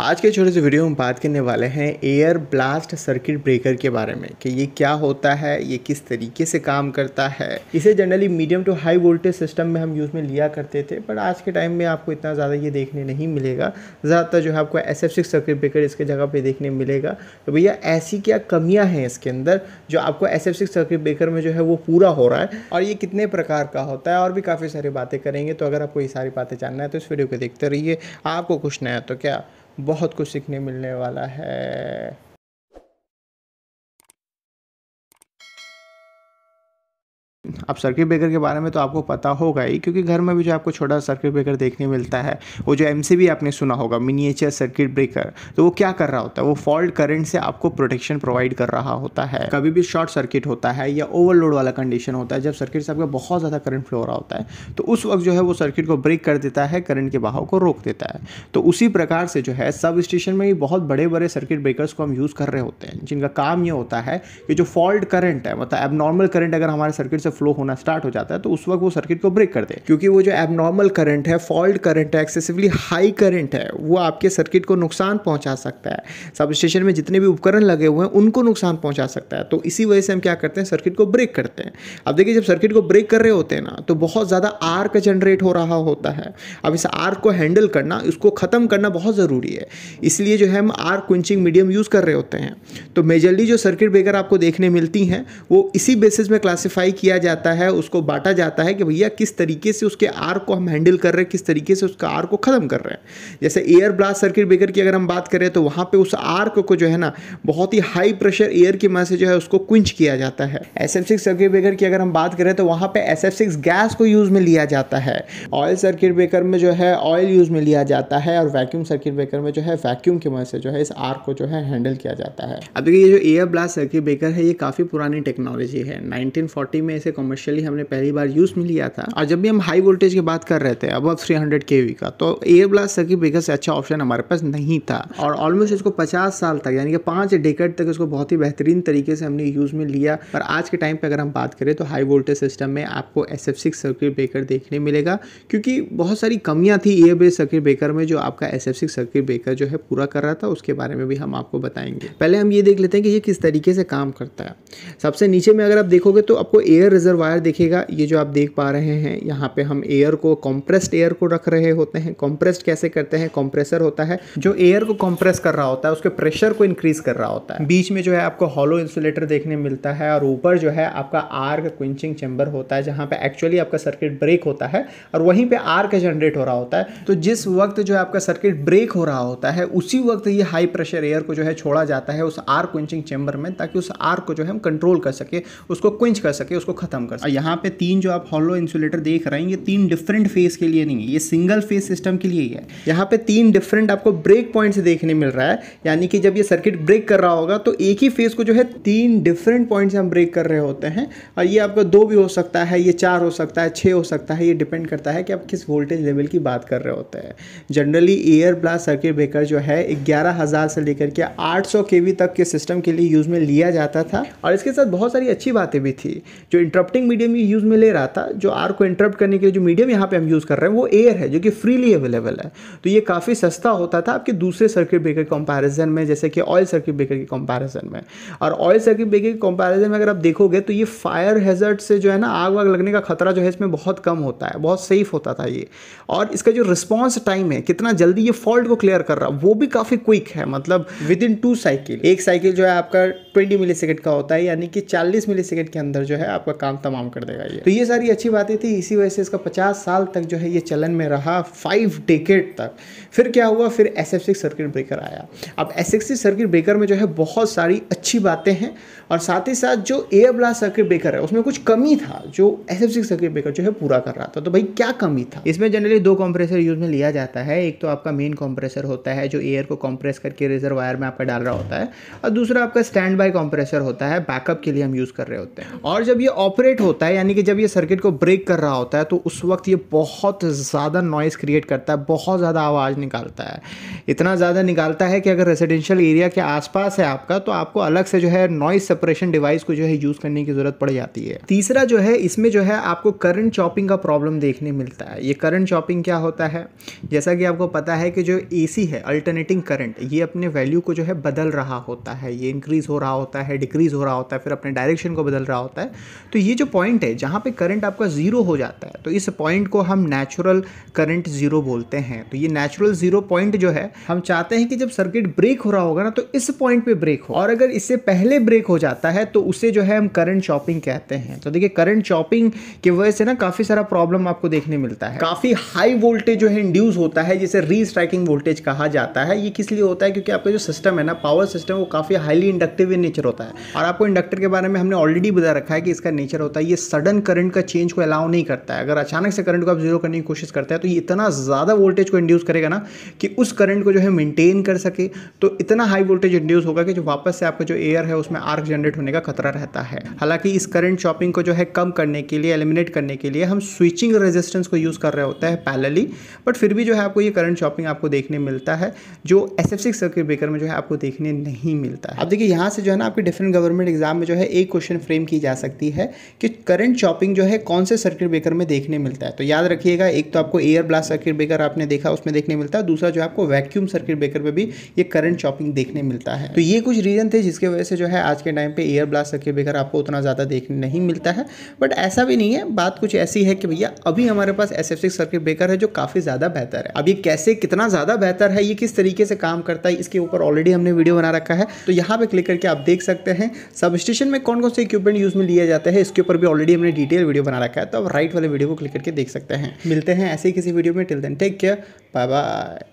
आज के छोटे से वीडियो में बात करने वाले हैं एयर ब्लास्ट सर्किट ब्रेकर के बारे में कि ये क्या होता है ये किस तरीके से काम करता है इसे generally medium to high voltage system में हम यूज़ में लिया करते थे बट आज के टाइम में आपको इतना ज़्यादा ये देखने नहीं मिलेगा ज़्यादातर जो है आपको S F six circuit breaker इसके जगह पर देखने मिलेगा तो भैया ऐसी क्या कमियाँ हैं इसके अंदर जो आपको S F six circuit breaker में जो है वो पूरा हो रहा है और ये कितने प्रकार का होता है और भी काफ़ी सारी बातें करेंगे तो अगर आपको ये सारी बातें जानना है तो इस वीडियो को देखते रहिए आपको कुछ नया तो क्या बहुत कुछ सीखने मिलने वाला है अब सर्किट ब्रेकर के बारे में तो आपको पता होगा ही क्योंकि घर में भी जो आपको छोटा सर्किट ब्रेकर देखने मिलता है वो जो एम आपने सुना होगा मिनिएचर सर्किट ब्रेकर तो वो क्या कर रहा होता है वो फॉल्ट करंट से आपको प्रोटेक्शन प्रोवाइड कर रहा होता है कभी भी शॉर्ट सर्किट होता है या ओवरलोड वाला कंडीशन होता है जब सर्किट से आपका बहुत ज़्यादा करंट फ्लो हो रहा होता है तो उस वक्त जो है वो सर्किट को ब्रेक कर देता है करंट के बहाव को रोक देता है तो उसी प्रकार से जो है सब स्टेशन में भी बहुत बड़े बड़े सर्किट ब्रेकर्स को हम यूज़ कर रहे होते हैं जिनका काम ये होता है कि जो फॉल्ट करंट है मतलब एबनॉर्मल करंट अगर हमारे सर्किट से से फ्लो होना स्टार्ट हो जाता है तो उस वक्त वो सर्किट को ब्रेक कर दे क्योंकि वो जो एबनॉर्मल करंट है फॉल्ट करंट है एक्सेसिवली हाई करंट है वो आपके सर्किट को नुकसान पहुंचा सकता है सब स्टेशन में जितने भी उपकरण लगे हुए हैं उनको नुकसान पहुंचा सकता है तो इसी वजह से हम क्या करते हैं सर्किट को ब्रेक करते हैं अब देखिए जब सर्किट को ब्रेक कर रहे होते हैं ना तो बहुत ज़्यादा आर्क जनरेट हो रहा होता है अब इस आर्क को हैंडल करना उसको ख़त्म करना बहुत ज़रूरी है इसलिए जो है हम आर्क क्विंचिंग मीडियम यूज़ कर रहे होते हैं तो मेजरली जो सर्किट ब्रेकर आपको देखने मिलती हैं वो इसी बेसिस में क्लासीफाई किया किया जाता है उसको बांटा जाता है कि भैया किस तरीके से उसके आर को हम हैंडल कर रहे हैं किस तरीके से उसका आर को ख़त्म कर रहे हैं जैसे एयर ब्लास्ट सर्किट ब्रेकर की अगर हम बात करें तो वहाँ पर उस आर को जो है ना बहुत ही हाई प्रेशर एयर की मदद से जो है उसको क्विंच किया जाता है S F six circuit breaker की अगर हम बात करें तो वहाँ पर एस एफ सिक्स गैस को यूज़ में लिया जाता है ऑयल सर्किट ब्रेकर में जो है ऑयल यूज़ में लिया जाता है और वैक्यूम सर्किट ब्रेकर में जो है वैक्यूम की मदद से जो है इस आर को जो है हैंडल किया जाता है अब देखिए ये जो एयर ब्लास्ट सर्किट ब्रेकर है ये काफ़ी पुरानी टेक्नोलॉजी है 1940 में इसे इसे कमर्शियली हमने पहली बार यूज़ में लिया था और जब भी हम हाई वोल्टेज की बात कर रहे थे अब थ्री हंड्रेड के वी का तो एयर ब्लास्ट सर्किट ब्रेकर से अच्छा ऑप्शन हमारे पास नहीं था और ऑलमोस्ट इसको पचास साल तक यानी कि पाँच डेकेट तक इसको बहुत ही बेहतरीन तरीके से हमने यूज़ में लिया पर आज के टाइम पर अगर हम बात करें तो हाई वोल्टेज सिस्टम में आपको S F six circuit breaker देखने मिलेगा क्योंकि बहुत सारी कमियाँ थी एयर बेस सर्किट ब्रेकर में जो आपका S F six circuit breaker जो है पूरा कर रहा था उसके बारे में भी हम आपको बताएंगे पहले हम ये देख लेते हैं कि ये किस तरीके से काम करता है सबसे नीचे में अगर आप देखोगे तो आपको एयर कंप्रेसर वायर देखिएगा ये जो आप देख पा रहे हैं यहाँ पे हम एयर को कंप्रेस्ड एयर को रख रहे होते हैं कंप्रेस्ड कैसे करते हैं कंप्रेसर होता है जो एयर को कंप्रेस कर रहा होता है उसके प्रेशर को इंक्रीज कर रहा होता है बीच में जो है आपको हॉलो इंसुलेटर देखने मिलता है और ऊपर जो है आपका आर का क्विंचिंग चैम्बर होता है जहाँ पे एक्चुअली आपका सर्किट ब्रेक होता है और वहीं पर आर का जनरेट हो रहा होता है तो जिस वक्त जो है आपका सर्किट ब्रेक हो रहा होता है उसी वक्त ये हाई प्रेशर एयर को जो है छोड़ा जाता है उस आर क्विंचिंग चैम्बर में ताकि उस आर को जो है हम कंट्रोल कर सके उसको क्विंच कर सके उसको खत्म कर सकते यहाँ पे तीन जो आप हॉलो इंसुलेटर देख रहे हैं ये तीन डिफरेंट फेस के लिए नहीं है ये सिंगल फेस सिस्टम के लिए ही है यहाँ पे तीन डिफरेंट आपको ब्रेक पॉइंट देखने मिल रहा है यानी कि जब ये सर्किट ब्रेक कर रहा होगा तो एक ही फेस को जो है तीन डिफरेंट पॉइंट हम ब्रेक कर रहे होते हैं और ये आपका दो भी हो सकता है ये चार हो सकता है छः हो सकता है ये डिपेंड करता है कि आप किस वोल्टेज लेवल की बात कर रहे होते हैं generally air blast circuit breaker जो है ग्यारह हज़ार से लेकर के 800 केवी तक के सिस्टम के लिए यूज़ में लिया जाता था और इसके साथ बहुत सारी अच्छी बातें भी थी जो इंटर इंटरप्टिंग मीडियम ही यूज़ में ले रहा था जो आर को इंटरप्ट करने के लिए जो मीडियम यहाँ पे हम यूज़ कर रहे हैं वो एयर है जो कि फ्रीली अवेलेबल है तो ये काफ़ी सस्ता होता था आपके दूसरे सर्किट ब्रेकर कंपैरिजन में जैसे कि ऑयल सर्किट ब्रेकर के कंपैरिजन में और ऑयल सर्किट ब्रेकर के कंपैरिजन में अगर आप देखोगे तो ये फायर हैजर्ड से जो है ना आग वाग लगने का खतरा जो है इसमें बहुत कम होता है बहुत सेफ होता था ये और इसका जो रिस्पॉन्स टाइम है कितना जल्दी ये फॉल्ट को क्लियर कर रहा वो भी काफ़ी क्विक है मतलब विद इन टू साइकिल एक साइकिल जो है आपका ट्वेंटी मिली का होता है यानी कि चालीस मिली के अंदर जो है आपका काम तमाम कर देगा ये तो ये सारी अच्छी बातें थी इसी वजह से इसका पचास साल तक जो है ये चलन में रहा फाइव डेकेड तक फिर क्या हुआ फिर S F six circuit breaker आया अब S F six circuit breaker में जो है बहुत सारी अच्छी बातें हैं और साथ ही साथ जो ए ब्ला सर्किट ब्रेकर है उसमें कुछ कमी था जो S F six circuit breaker जो है पूरा कर रहा था तो भाई क्या कमी था इसमें जनरली दो कंप्रेसर यूज में लिया जाता है एक तो आपका मेन कंप्रेसर होता है जो एयर को कंप्रेस करके रेजर वायर में आपका डाल रहा होता है और दूसरा आपका स्टैंड बाय कंप्रेसर होता है बैकअप के लिए हम यूज़ कर रहे होते हैं और जब ये ऑपरेट ऑपरेट होता है यानी कि जब ये सर्किट को ब्रेक कर रहा होता है तो उस वक्त ये बहुत ज़्यादा नॉइज़ क्रिएट करता है बहुत ज़्यादा आवाज़ निकालता है इतना ज़्यादा निकालता है कि अगर रेजिडेंशियल एरिया के आसपास है आपका तो आपको अलग से जो है नॉइज़ सेपरेशन डिवाइस को जो है यूज़ करने की ज़रूरत पड़ जाती है तीसरा जो है इसमें जो है आपको करंट चॉपिंग का प्रॉब्लम देखने मिलता है ये करंट चॉपिंग क्या होता है जैसा कि आपको पता है कि जो ए है अल्टरनेटिंग करंट ये अपने वैल्यू को जो है बदल रहा होता है ये इंक्रीज़ हो रहा होता है डिक्रीज़ हो रहा होता है फिर अपने डायरेक्शन को बदल रहा होता है तो तो ये जो पॉइंट है जहाँ पे करंट आपका ज़ीरो हो जाता है तो इस पॉइंट को हम नेचुरल करंट ज़ीरो बोलते हैं तो ये नेचुरल ज़ीरो पॉइंट जो है हम चाहते हैं कि जब सर्किट ब्रेक हो रहा होगा ना तो इस पॉइंट पे ब्रेक हो और अगर इससे पहले ब्रेक हो जाता है तो उसे जो है हम करंट चॉपिंग कहते हैं तो देखिए करंट चॉपिंग की वजह से ना काफ़ी सारा प्रॉब्लम आपको देखने मिलता है काफ़ी हाई वोल्टेज जो है इंड्यूस होता है जिसे री स्ट्राइकिंग वोल्टेज कहा जाता है ये किस लिए होता है क्योंकि आपका जो सिस्टम है ना पावर सिस्टम वो काफ़ी हाईली इंडक्टिव इन नेचर होता है और आपको इंडक्टर के बारे में हमने ऑलरेडी बता रखा है कि इसका नेचर नेचर होता है ये सडन करंट का चेंज को अलाउ नहीं करता है अगर अचानक से करंट को आप जीरो करने की कोशिश करते हैं तो ये इतना ज़्यादा वोल्टेज को इंड्यूस करेगा ना कि उस करंट को जो है मेंटेन कर सके तो इतना हाई वोल्टेज इंड्यूस होगा कि जो वापस से आपका जो एयर है उसमें आर्क जनरेट होने का खतरा रहता है हालांकि इस करंट चॉपिंग को जो है कम करने के लिए एलिमिनेट करने के लिए हम स्विचिंग रेजिस्टेंस को यूज़ कर रहे होते हैं पैलली बट फिर भी जो है आपको ये करंट चॉपिंग आपको देखने मिलता है जो एस एफ सर्किट ब्रेकर में जो है आपको देखने नहीं मिलता है अब देखिए यहाँ से जो है ना आपके डिफरेंट गवर्नमेंट एग्जाम में जो है एक क्वेश्चन फ्रेम की जा सकती है कि करंट चॉपिंग जो है कौन से सर्किट ब्रेकर में देखने मिलता है तो याद रखिएगा एक तो आपको एयर ब्लास्ट सर्किट ब्रेकर आपने देखा उसमें देखने मिलता है दूसरा जो आपको वैक्यूम सर्किट ब्रेकर में भी ये करंट चॉपिंग देखने मिलता है तो ये कुछ रीज़न थे जिसके वजह से जो है आज के टाइम पर एयर ब्लास्ट सर्किट ब्रेकर आपको उतना ज़्यादा देखने नहीं मिलता है बट ऐसा भी नहीं है बात कुछ ऐसी है कि भैया अभी हमारे पास एस सर्किट ब्रेकर है जो काफ़ी ज़्यादा बेहतर है अब ये कैसे कितना ज़्यादा बेहतर है ये किस तरीके से काम करता है इसके ऊपर ऑलरेडी हमने वीडियो बना रखा है तो यहाँ पर क्लिक करके आप देख सकते हैं सब स्टेशन में कौन कौन से इक्विपमेंट यूज़ में लिया जाता है इसके ऊपर भी ऑलरेडी हमने डिटेल वीडियो बना रखा है तो आप राइट वाले वीडियो को क्लिक करके देख सकते हैं मिलते हैं ऐसे ही किसी वीडियो में till then take care bye bye